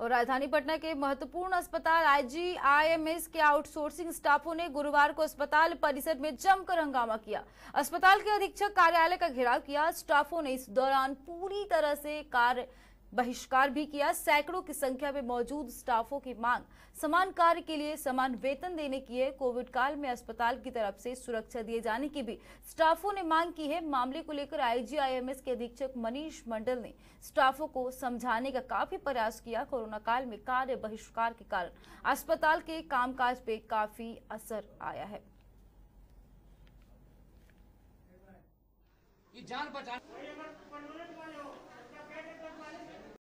और राजधानी पटना के महत्वपूर्ण अस्पताल आईजीआईएमएस के आउटसोर्सिंग स्टाफों ने गुरुवार को अस्पताल परिसर में जमकर हंगामा किया अस्पताल के अधीक्षक कार्यालय का घेराव किया स्टाफों ने इस दौरान पूरी तरह से कार्य बहिष्कार भी किया सैकड़ों की संख्या में मौजूद स्टाफों की मांग समान कार्य के लिए समान वेतन देने की है कोविड काल में अस्पताल की तरफ से सुरक्षा दिए जाने की भी स्टाफों ने मांग की है मामले को लेकर आईजीआईएमएस के अधीक्षक मनीष मंडल ने स्टाफों को समझाने का काफी प्रयास किया कोरोना काल में कार्य बहिष्कार के कारण अस्पताल के काम पे काफी असर आया है जान बचाने